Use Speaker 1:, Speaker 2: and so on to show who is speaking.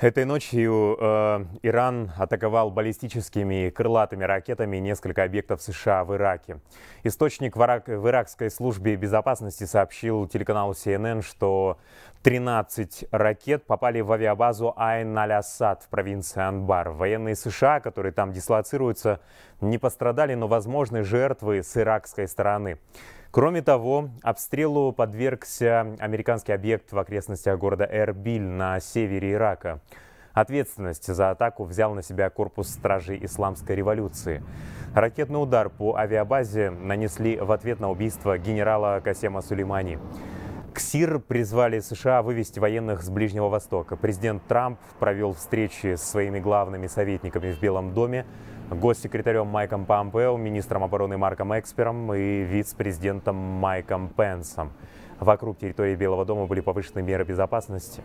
Speaker 1: Этой ночью э, Иран атаковал баллистическими и крылатыми ракетами несколько объектов США в Ираке. Источник в, Ирак, в иракской службе безопасности сообщил телеканалу CNN, что 13 ракет попали в авиабазу Айн-Аль-Асад в провинции Анбар. Военные США, которые там дислоцируются, не пострадали, но возможны жертвы с иракской стороны. Кроме того, обстрелу подвергся американский объект в окрестностях города Эрбиль на севере Ирака. Ответственность за атаку взял на себя корпус стражей исламской революции. Ракетный удар по авиабазе нанесли в ответ на убийство генерала Касема Сулеймани. КСИР призвали США вывести военных с Ближнего Востока. Президент Трамп провел встречи с своими главными советниками в Белом доме, госсекретарем Майком Помпео, министром обороны Марком Экспером и вице-президентом Майком Пенсом. Вокруг территории Белого дома были повышены меры безопасности.